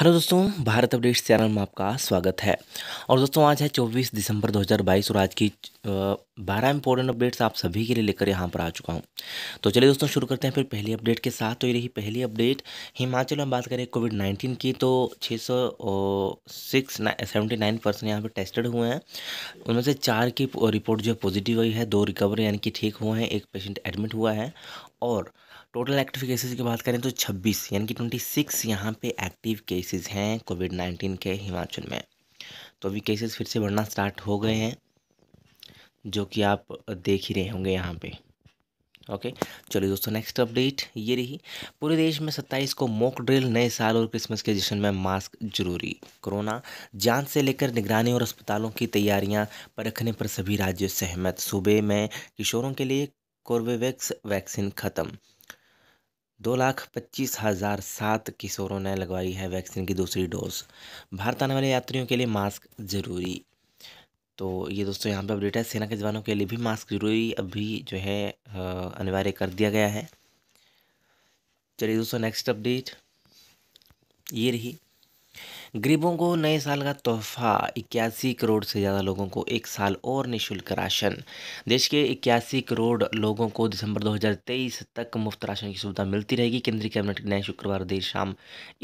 hello दोस्तों Bharat updates channel में आपका स्वागत है और दोस्तों आज है 24 दिसंबर 2022 और आज की बारह इंपॉर्टेंट अपडेट्स आप सभी के लिए लेकर यहाँ पर आ चुका हूँ तो चलिए दोस्तों शुरू करते हैं फिर पहली अपडेट के साथ तो ये रही पहली अपडेट हिमाचल में बात करें कोविड नाइन्टीन की तो छः सौ सिक्स सेवेंटी नाइन पर्सन यहाँ पर टेस्टेड हुए हैं उनमें से चार की रिपोर्ट जो है पॉजिटिव आई है दो रिकवरी यानी कि ठीक हुए हैं एक पेशेंट एडमिट हुआ है और टोटल एक्टिव केसेस की बात करें तो 26 यानी कि 26 यहाँ पे एक्टिव केसेस हैं कोविड 19 के हिमाचल में तो अभी केसेस फिर से बढ़ना स्टार्ट हो गए हैं जो कि आप देख ही रहे होंगे यहाँ पे ओके चलिए दोस्तों नेक्स्ट अपडेट ये रही पूरे देश में सत्ताईस को मॉक ड्रिल नए साल और क्रिसमस के जश्न में मास्क जरूरी कोरोना जांच से लेकर निगरानी और अस्पतालों की तैयारियाँ परखने पर सभी राज्य सहमत सूबे में किशोरों के लिए कोर्बेवैक्स वैक्सीन खत्म दो लाख पच्चीस हज़ार सात किशोरों ने लगवाई है वैक्सीन की दूसरी डोज भारत आने वाले यात्रियों के लिए मास्क ज़रूरी तो ये दोस्तों यहाँ पे अपडेट है सेना के जवानों के लिए भी मास्क ज़रूरी अभी जो है अनिवार्य कर दिया गया है चलिए दोस्तों नेक्स्ट अपडेट ये रही गरीबों को नए साल का तोहफा इक्यासी करोड़ से ज़्यादा लोगों को एक साल और निःशुल्क राशन देश के इक्यासी करोड़ लोगों को दिसंबर 2023 तक मुफ्त राशन की सुविधा मिलती रहेगी केंद्रीय कैबिनेट ने शुक्रवार देर शाम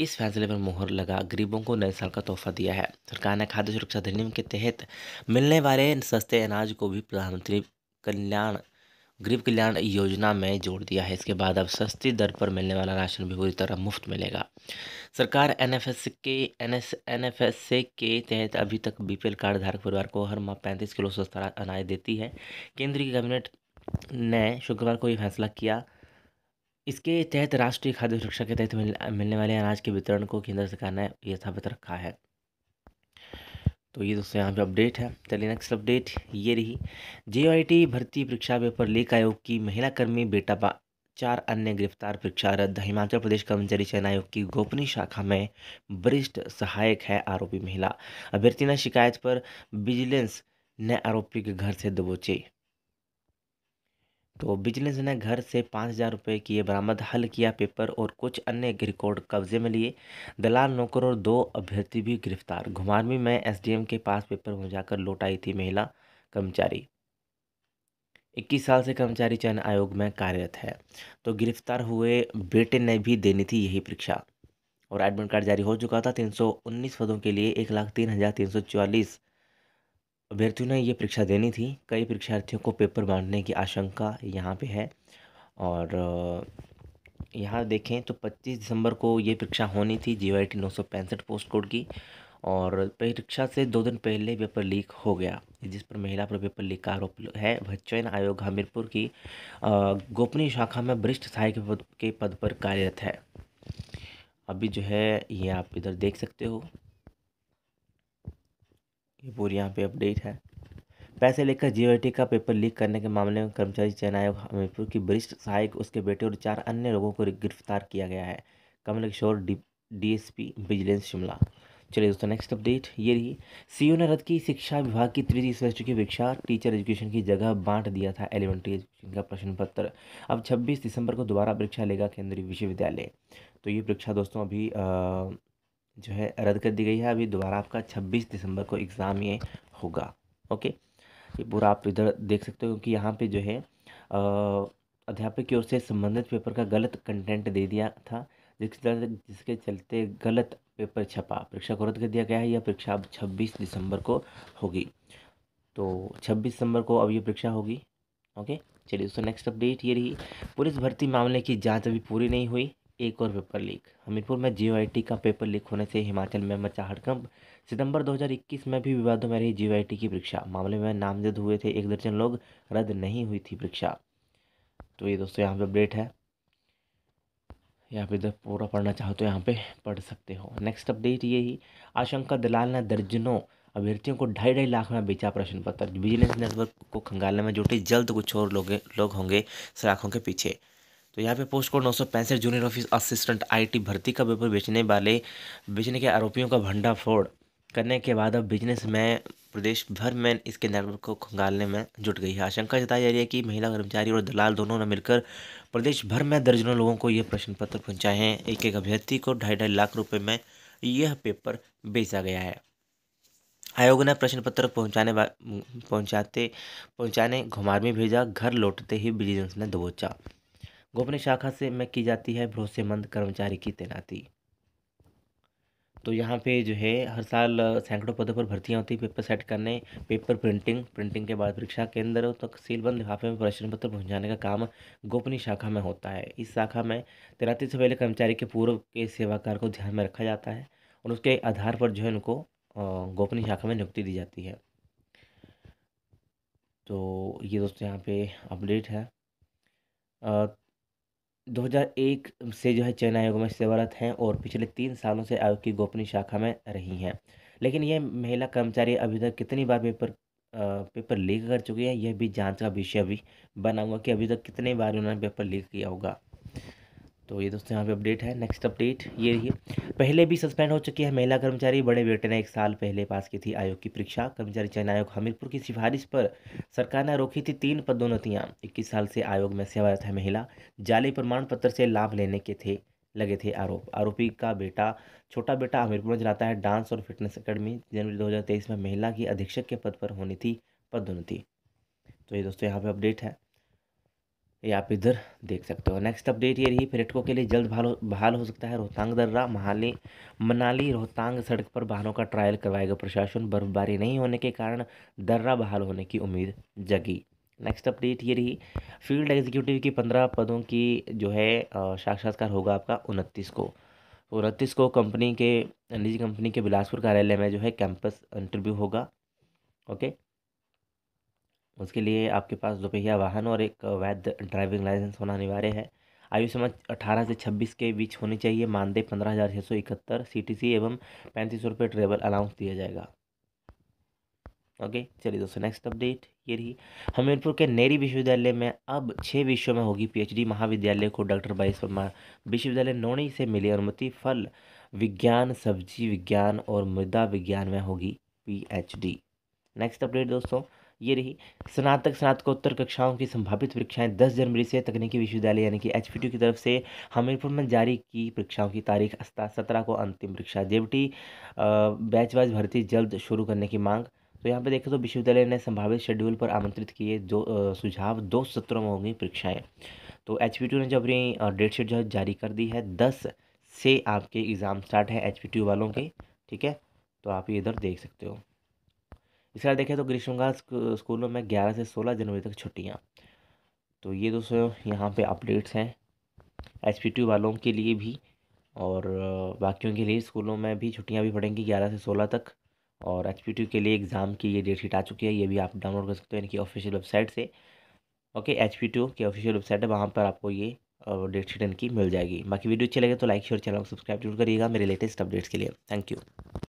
इस फैसले पर मोहर लगा गरीबों को नए साल का तोहफा दिया है सरकार ने खाद्य सुरक्षा अधिनियम के तहत मिलने वाले सस्ते अनाज को भी प्रधानमंत्री कल्याण गरीब कल्याण योजना में जोड़ दिया है इसके बाद अब सस्ती दर पर मिलने वाला राशन भी पूरी तरह मुफ्त मिलेगा सरकार एनएफएस के एनएस एनएफएस के तहत अभी तक बीपीएल कार्ड धारक परिवार को हर माह पैंतीस किलो सस्ता अनाज देती है केंद्रीय कैबिनेट ने शुक्रवार को ये फैसला किया इसके तहत राष्ट्रीय खाद्य सुरक्षा के तहत मिलने वाले अनाज के वितरण को केंद्र सरकार ने यथावत रखा है तो ये दोस्तों यहाँ पे अपडेट है चलिए नेक्स्ट अपडेट ये रही जे भर्ती परीक्षा पेपर लेख आयोग की महिला कर्मी बेटा पा चार अन्य गिरफ्तार रद्द हिमाचल प्रदेश कर्मचारी चयन आयोग की गोपनीय शाखा में वरिष्ठ सहायक है आरोपी महिला अभ्यर्थी ने शिकायत पर विजिलेंस ने आरोपी के घर से दबोचे तो विजिलेंस ने घर से पाँच हज़ार रुपये किए बरामद हल किया पेपर और कुछ अन्य रिकॉर्ड कब्जे में लिए दलाल नौकर और दो अभ्यर्थी भी गिरफ्तार घुमारवी में एसडीएम के पास पेपर पहुंचाकर लौट आई थी महिला कर्मचारी इक्कीस साल से कर्मचारी चयन आयोग में कार्यरत है तो गिरफ्तार हुए बेटे ने भी देनी थी यही परीक्षा और एडमिट कार्ड जारी हो चुका था तीन पदों के लिए एक लाख तीन हज़ार तीन सौ चौवालीस अभ्यर्थियों ने ये परीक्षा देनी थी कई परीक्षार्थियों को पेपर बांटने की आशंका यहाँ पे है और यहाँ देखें तो 25 दिसंबर को ये परीक्षा होनी थी जी वाई टी नौ सौ पैंसठ पोस्ट कोड की और परीक्षा से दो दिन पहले पेपर लीक हो गया जिस पर महिला पर पेपर लीक का आरोप है वह चयन आयोग हमीरपुर की गोपनीय शाखा में वरिष्ठ सहायक के पद पर कार्यरत है अभी जो है ये आप इधर देख सकते हो ये पूरी यहाँ पे अपडेट है पैसे लेकर जीओटी का पेपर लीक करने के मामले में कर्मचारी चयन आयोग हमीरपुर की वरिष्ठ सहायक उसके बेटे और चार अन्य लोगों को गिरफ्तार किया गया है Kamal Kishore D DSP vigilance Shimla चलिए दोस्तों नेक्स्ट अपडेट ये रही सीईओ ने रद्द की शिक्षा विभाग की तृतीय श्रेष्ठ की परीक्षा टीचर एजुकेशन की जगह बांट दिया था एलिमेंट्री एजुकेशन का प्रश्न पत्र अब 26 दिसंबर को दोबारा परीक्षा लेगा केंद्रीय विश्वविद्यालय तो ये परीक्षा दोस्तों अभी आ, जो है रद्द कर दी गई है अभी दोबारा आपका छब्बीस दिसंबर को एग्ज़ाम ये होगा ओके ये पूरा आप इधर देख सकते हो क्योंकि यहाँ पे जो है अध्यापक की ओर से संबंधित पेपर का गलत कंटेंट दे दिया था जिस जिसके चलते गलत पेपर छपा परीक्षा को रद्द कर दिया गया है यह परीक्षा अब छब्बीस दिसंबर को होगी तो छब्बीस दिसंबर को अब ये परीक्षा होगी ओके चलिए दोस्तों नेक्स्ट अपडेट ये रही पुलिस भर्ती मामले की जांच अभी पूरी नहीं हुई एक और पेपर लीक हमीरपुर में टी का पेपर लीक होने से हिमाचल में मचा हड़कंप सितंबर 2021 में भी विवादों में रही टी की परीक्षा मामले में नामजद हुए थे एक दर्जन लोग रद्द नहीं हुई थी परीक्षा तो ये दोस्तों यहाँ पे अपडेट है यहाँ पे जब पूरा पढ़ना चाहो तो यहाँ पे पढ़ सकते हो नेक्स्ट अपडेट ये ही आशंका दलाल ने दर्जनों अभ्यर्थियों को ढाई ढाई लाख में बेचा प्रश्न पत्र विजिलेंस नेटवर्क को खंगालने में जुटे जल्द कुछ और लोग लोग होंगे सलाखों के पीछे तो यहाँ पे पोस्ट कोड नौ सौ पैंसठ जूनियर ऑफिस असिस्टेंट आईटी भर्ती का पेपर बेचने वाले बेचने के आरोपियों का भंडाफोड़ करने के बाद अब बिजनेस में प्रदेश भर में इसके नेटवर्क को खंगालने में जुट गई है आशंका जताई जा रही है कि महिला कर्मचारी और दलाल दोनों ने मिलकर प्रदेश भर में दर्जनों लोगों को यह प्रश्न पत्र पहुँचाए हैं एक एक अभ्यर्थी को ढाई ढाई लाख रुपये में यह पेपर बेचा गया है आयोग ने प्रश्न पत्र पहुँचाने पहुँचाते पहुँचाने घुमार में भेजा घर लौटते ही बिजनेस ने दबोचा गोपनीय शाखा से में की जाती है भरोसेमंद कर्मचारी की तैनाती तो यहाँ पे जो है हर साल सैकड़ों पदों पर भर्तियाँ होती है पेपर सेट करने पेपर प्रिंटिंग प्रिंटिंग के बाद परीक्षा केंद्र तक तो सीलबंद लिफाफे में प्रश्न पत्र पहुँचाने का काम गोपनीय शाखा में होता है इस शाखा में तैनाती से पहले कर्मचारी के पूर्व के सेवाकार को ध्यान में रखा जाता है और उसके आधार पर जो है उनको गोपनीय शाखा में नियुक्ति दी जाती है तो ये दोस्तों यहाँ पे अपडेट है 2001 से जो है चयन आयोग में सेवारत हैं और पिछले तीन सालों से आयोग की गोपनीय शाखा में रही हैं लेकिन यह महिला कर्मचारी अभी तक कितनी बार पेपर पेपर लीक कर चुकी है यह भी जांच का विषय भी बना हुआ कि अभी तक कितने बार उन्होंने पेपर लीक किया होगा तो ये दोस्तों यहाँ पे अपडेट है नेक्स्ट अपडेट ये रही पहले भी सस्पेंड हो चुकी है महिला कर्मचारी बड़े बेटे ने एक साल पहले पास की थी आयोग की परीक्षा कर्मचारी चयन आयोग हमीरपुर की सिफारिश पर सरकार ने रोकी थी तीन पदोन्नतियाँ इक्कीस साल से आयोग में सेवारत है महिला जाली प्रमाण पत्र से लाभ लेने के थे लगे थे आरोप आरोपी का बेटा छोटा बेटा हमीरपुर में चलाता है डांस और फिटनेस अकेडमी जनवरी दो में महिला की अधीक्षक के पद पर होनी थी पदोन्नति तो ये दोस्तों यहाँ पे अपडेट है ये आप इधर देख सकते हो नेक्स्ट अपडेट ये रही पर्यटकों के लिए जल्द बहाल बहाल हो सकता है रोहतांग दर्रा महाली मनाली रोहतांग सड़क पर वाहनों का ट्रायल करवाएगा प्रशासन बर्फबारी नहीं होने के कारण दर्रा बहाल होने की उम्मीद जगी नेक्स्ट अपडेट ये रही फील्ड एग्जीक्यूटिव की पंद्रह पदों की जो है साक्षात्कार होगा आपका उनतीस को उनतीस को कंपनी के निजी कंपनी के बिलासपुर कार्यालय में जो है कैंपस इंटरव्यू होगा ओके उसके लिए आपके पास दोपहिया वाहन और एक वैध ड्राइविंग लाइसेंस होना अनिवार्य है आयु सीमा अठारह से छब्बीस के बीच होनी चाहिए मानदेय पंद्रह हज़ार छः सौ इकहत्तर सी टी सी एवं पैंतीस सौ रुपये ट्रेवल अलाउंस दिया जाएगा ओके चलिए दोस्तों नेक्स्ट अपडेट ये रही हमीरपुर के नेरी विश्वविद्यालय में अब छः विषयों में होगी पीएचडी महाविद्यालय को डॉक्टर बाईस वर्मा विश्वविद्यालय नोनी से मिली अनुमति फल विज्ञान सब्जी विज्ञान और मृदा विज्ञान में होगी पी नेक्स्ट अपडेट दोस्तों ये रही स्नातक स्नातकोत्तर कक्षाओं की संभावित परीक्षाएं 10 जनवरी से तकनीकी विश्वविद्यालय यानी कि एच की तरफ से हमीरपुर में जारी की परीक्षाओं की तारीख सत्रह को अंतिम परीक्षा जेबटी बैच वाइज भर्ती जल्द शुरू करने की मांग तो यहाँ पे देखें तो विश्वविद्यालय ने संभावित शेड्यूल पर आमंत्रित किए जो सुझाव दो सत्रों में होंगी परीक्षाएँ तो एच ने जो अपनी डेट शीट जो है जारी कर दी है दस से आपके एग्ज़ाम स्टार्ट है एच वालों के ठीक है तो आप ये इधर देख सकते हो इस साल देखें तो ग्रीष्मकाल स्कूलों में ग्यारह से सोलह जनवरी तक छुट्टियाँ तो ये दोस्तों यहाँ पे अपडेट्स हैं एच पी वालों के लिए भी और बाकियों के लिए स्कूलों में भी छुट्टियाँ भी पड़ेंगी ग्यारह से सोलह तक और एच पी के लिए एग्ज़ाम की ये डेट शीट आ चुकी है ये भी आप डाउनलोड कर सकते हो इनकी ऑफिशियल वेबसाइट से ओके एच पी की ऑफिशियल वेबसाइट है वहाँ पर आपको ये डेट शीट इनकी मिल जाएगी बाकी वीडियो अच्छी लगे तो लाइक शेयर चैनल को सब्सक्राइब जरूर करिएगा मेरे लेटेस्ट अपडेट्स के लिए थैंक यू